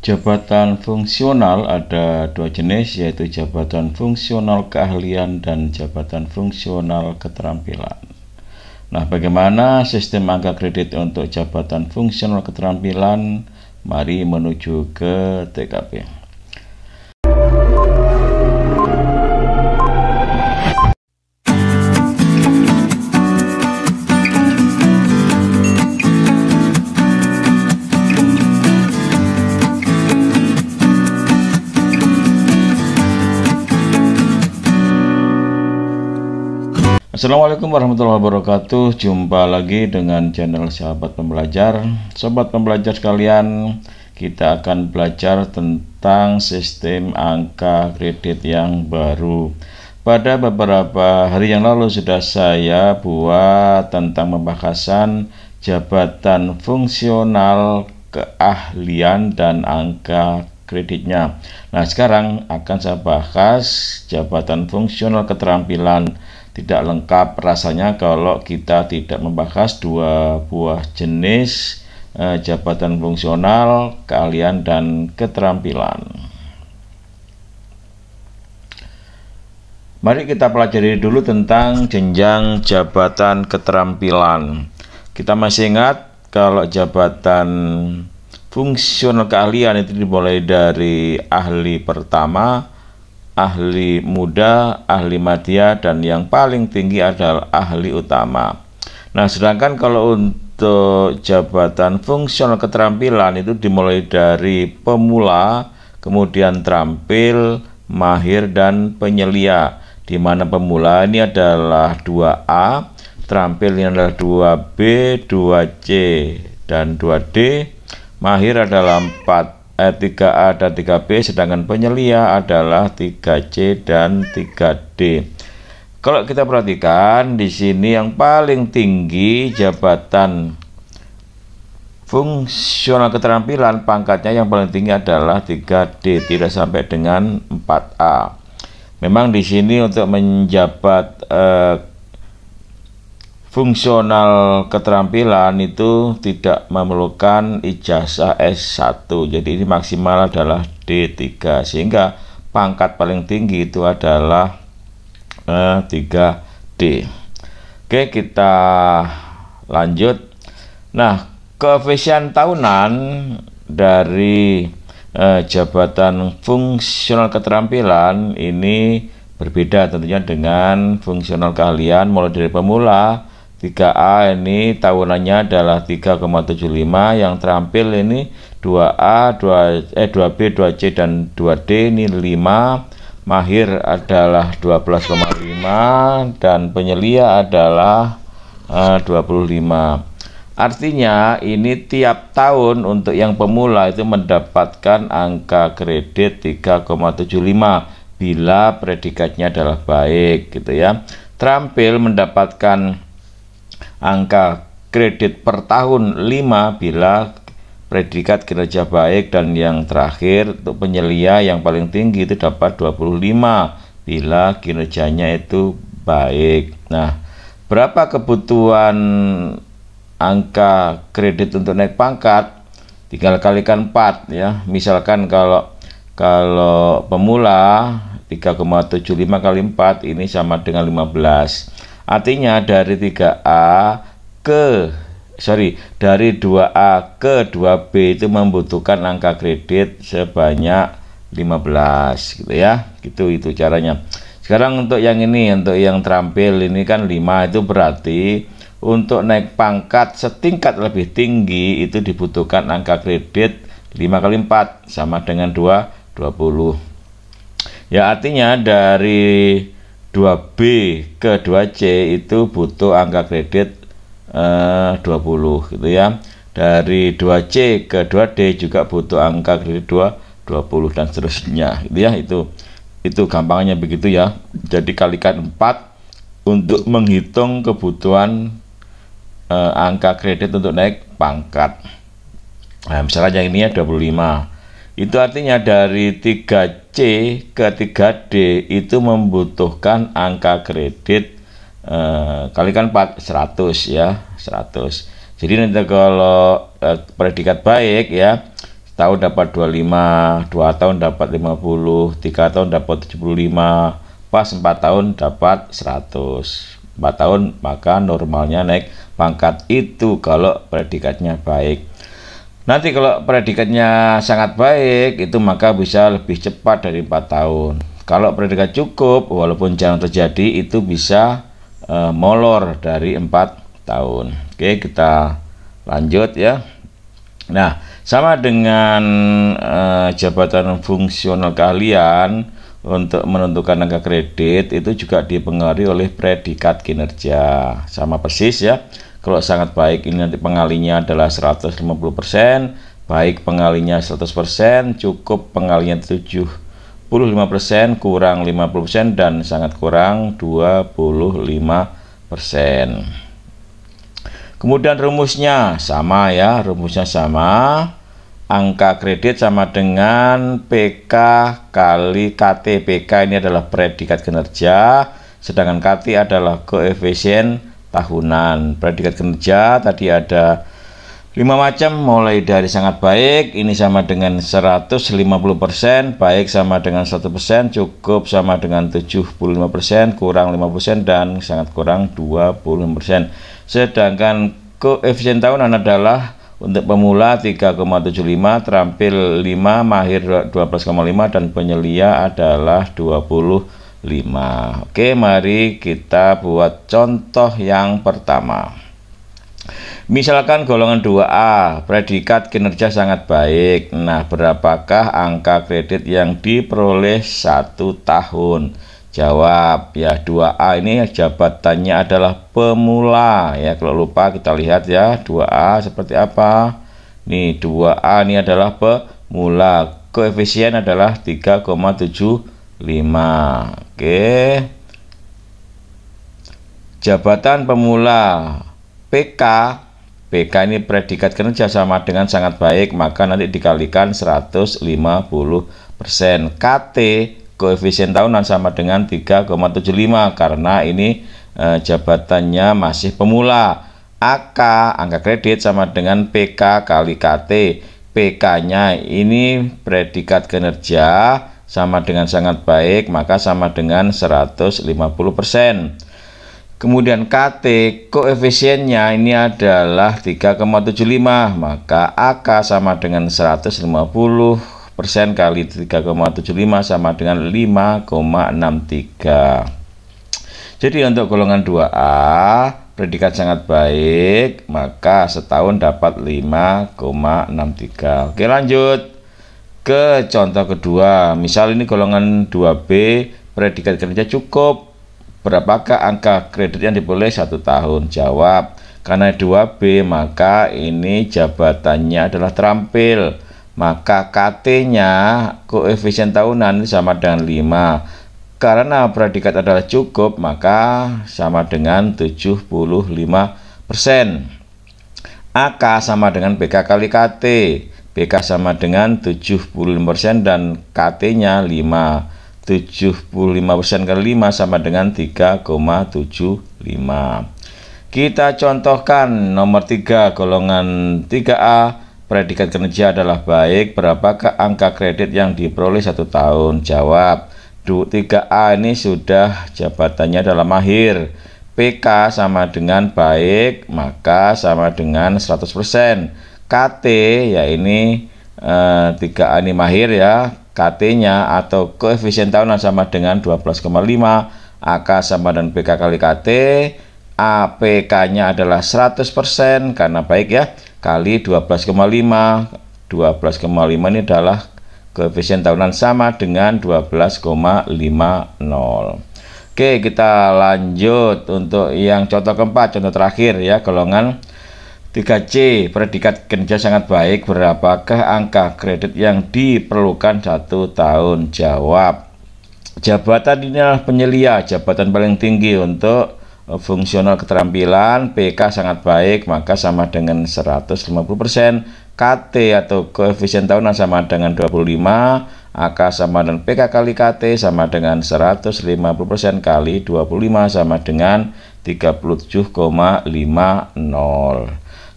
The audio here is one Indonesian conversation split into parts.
Jabatan fungsional ada dua jenis yaitu jabatan fungsional keahlian dan jabatan fungsional keterampilan. Nah, bagaimana sistem angka kredit untuk jabatan fungsional keterampilan? Mari menuju ke TKP. Assalamualaikum warahmatullahi wabarakatuh Jumpa lagi dengan channel sahabat pembelajar Sobat pembelajar sekalian Kita akan belajar tentang sistem angka kredit yang baru Pada beberapa hari yang lalu sudah saya buat tentang pembahasan Jabatan fungsional keahlian dan angka kreditnya Nah sekarang akan saya bahas jabatan fungsional keterampilan tidak lengkap rasanya kalau kita tidak membahas dua buah jenis eh, jabatan fungsional, keahlian dan keterampilan. Mari kita pelajari dulu tentang jenjang jabatan keterampilan. Kita masih ingat kalau jabatan fungsional keahlian itu dimulai dari ahli pertama, ahli muda, ahli madya, dan yang paling tinggi adalah ahli utama. Nah, sedangkan kalau untuk jabatan fungsional keterampilan itu dimulai dari pemula, kemudian terampil, mahir, dan penyelia, di mana pemula ini adalah 2A, terampil ini adalah 2B, 2C, dan 2D, mahir adalah 4 eh, 3A dan 3B sedangkan penyelia adalah 3C dan 3D. Kalau kita perhatikan di sini yang paling tinggi jabatan fungsional keterampilan pangkatnya yang paling tinggi adalah 3D tidak sampai dengan 4A. Memang di sini untuk menjabat eh, fungsional keterampilan itu tidak memerlukan ijazah S1. Jadi ini maksimal adalah D3 sehingga pangkat paling tinggi itu adalah eh, 3D. Oke, kita lanjut. Nah, koefisien tahunan dari eh, jabatan fungsional keterampilan ini berbeda tentunya dengan fungsional keahlian mulai dari pemula 3A ini tahunannya adalah 3,75 yang terampil ini 2A 2 eh 2B 2C dan 2D ini 5 mahir adalah 12,5 dan penyelia adalah eh, 25 Artinya ini tiap tahun untuk yang pemula itu mendapatkan angka kredit 3,75 bila predikatnya adalah baik gitu ya. Terampil mendapatkan angka kredit per tahun 5 bila predikat kinerja baik dan yang terakhir untuk penyelia yang paling tinggi itu dapat 25 bila kinerjanya itu baik. Nah, berapa kebutuhan angka kredit untuk naik pangkat? Tinggal kalikan 4 ya. Misalkan kalau kalau pemula 3,75 kali 4 ini sama dengan 15. Artinya dari 3A ke sorry dari 2A ke 2B itu membutuhkan angka kredit sebanyak 15 gitu ya gitu itu caranya sekarang untuk yang ini untuk yang terampil ini kan 5 itu berarti untuk naik pangkat setingkat lebih tinggi itu dibutuhkan angka kredit 5 kali 4 sama dengan 2 20 ya artinya dari 2B ke 2C itu butuh angka kredit eh, 20 gitu ya. Dari 2C ke 2D juga butuh angka kredit 2 20 dan seterusnya gitu ya itu. Itu gampangnya begitu ya. Jadi kalikan 4 untuk menghitung kebutuhan eh, angka kredit untuk naik pangkat. Nah, misalnya yang ini ya 25 itu artinya dari 3C ke 3D itu membutuhkan angka kredit eh, kalikan 4, 100 ya, 100. Jadi nanti kalau eh, predikat baik ya, tahun dapat 25, 2 tahun dapat 50, 3 tahun dapat 75, pas 4 tahun dapat 100. 4 tahun maka normalnya naik pangkat itu kalau predikatnya baik. Nanti kalau predikatnya sangat baik, itu maka bisa lebih cepat dari 4 tahun. Kalau predikat cukup, walaupun jarang terjadi, itu bisa e, molor dari 4 tahun. Oke, kita lanjut ya. Nah, sama dengan e, jabatan fungsional kalian untuk menentukan angka kredit itu juga dipengaruhi oleh predikat kinerja. Sama persis ya kalau sangat baik ini nanti pengalinya adalah 150% baik pengalinya 100% cukup pengalinya 75% kurang 50% dan sangat kurang 25% kemudian rumusnya sama ya rumusnya sama angka kredit sama dengan PK kali KT. PK ini adalah predikat kinerja, sedangkan KT adalah koefisien tahunan. Predikat kerja tadi ada lima macam mulai dari sangat baik ini sama dengan 150% baik sama dengan 1% cukup sama dengan 75% kurang 5% dan sangat kurang 25% sedangkan koefisien tahunan adalah untuk pemula 3,75 terampil 5 mahir 12,5 dan penyelia adalah 20 5. Oke, mari kita buat contoh yang pertama. Misalkan golongan 2A, predikat kinerja sangat baik. Nah, berapakah angka kredit yang diperoleh satu tahun? Jawab, ya 2A ini jabatannya adalah pemula. Ya, kalau lupa kita lihat ya, 2A seperti apa? Nih, 2A ini adalah pemula. Koefisien adalah 3,7 5 oke jabatan pemula PK PK ini predikat kerja sama dengan sangat baik maka nanti dikalikan 150% KT koefisien tahunan sama dengan 3,75 karena ini eh, jabatannya masih pemula AK angka kredit sama dengan PK kali KT PK nya ini predikat kinerja sama dengan sangat baik maka sama dengan 150%. Kemudian KT koefisiennya ini adalah 3,75 maka AK sama dengan 150 persen kali 3,75 sama dengan 5,63 jadi untuk golongan 2A predikat sangat baik maka setahun dapat 5,63 oke lanjut ke contoh kedua misal ini golongan 2B predikat kerja cukup berapakah angka kredit yang diboleh satu tahun jawab karena 2B maka ini jabatannya adalah terampil maka KT-nya koefisien tahunan sama dengan 5 karena predikat adalah cukup maka sama dengan 75 persen AK sama dengan bk kali KT BK sama dengan 75% dan KT-nya 5. 75% kali 5 sama dengan 3,75. Kita contohkan nomor 3 golongan 3A predikat kinerja adalah baik. Berapakah angka kredit yang diperoleh satu tahun? Jawab. 3A ini sudah jabatannya dalam akhir. PK sama dengan baik, maka sama dengan 100%. KT ya ini eh, tiga eh, ani mahir ya KT-nya atau koefisien tahunan sama dengan 12,5 AK sama dengan PK kali KT APK-nya adalah 100% karena baik ya kali 12,5 12,5 ini adalah koefisien tahunan sama dengan 12,50 Oke kita lanjut untuk yang contoh keempat contoh terakhir ya golongan 3C. Predikat kinerja sangat baik. Berapakah angka kredit yang diperlukan satu tahun? Jawab. Jabatan adalah penyelia. Jabatan paling tinggi untuk eh, fungsional keterampilan. PK sangat baik. Maka sama dengan 150%. KT atau koefisien tahunan sama dengan 25. AK sama dengan PK kali KT sama dengan 150% kali 25 sama dengan 37,50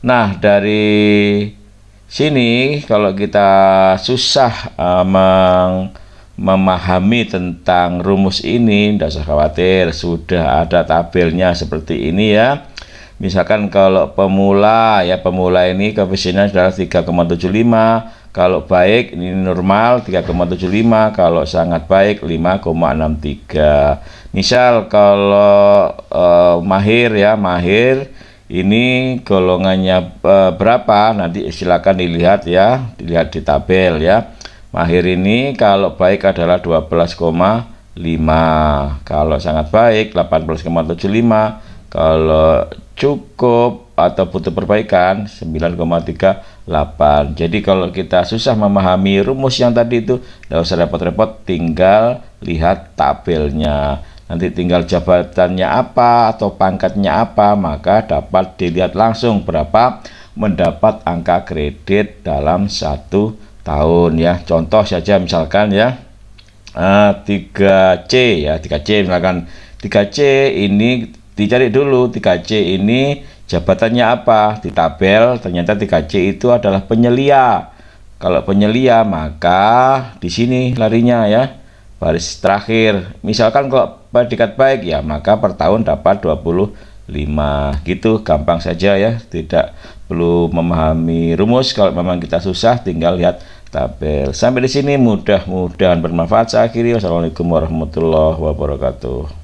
Nah, dari sini kalau kita susah uh, memahami tentang rumus ini, tidak usah khawatir, sudah ada tabelnya seperti ini ya. Misalkan kalau pemula ya pemula ini koefisiennya adalah 3,75, kalau baik ini normal 3,75, kalau sangat baik 5,63. Misal kalau eh, mahir ya mahir ini golongannya uh, berapa nanti silakan dilihat ya dilihat di tabel ya mahir ini kalau baik adalah 12,5 kalau sangat baik 18,75 kalau cukup atau butuh perbaikan 9,38 jadi kalau kita susah memahami rumus yang tadi itu tidak usah repot-repot tinggal lihat tabelnya nanti tinggal jabatannya apa atau pangkatnya apa maka dapat dilihat langsung berapa mendapat angka kredit dalam satu tahun ya contoh saja misalkan ya 3C eh, ya 3C misalkan 3C ini dicari dulu 3C ini jabatannya apa di tabel ternyata 3C itu adalah penyelia kalau penyelia maka di sini larinya ya baris terakhir. Misalkan kalau predikat baik ya maka per tahun dapat 25 gitu gampang saja ya tidak perlu memahami rumus kalau memang kita susah tinggal lihat tabel sampai di sini mudah-mudahan bermanfaat saya akhiri wassalamualaikum warahmatullahi wabarakatuh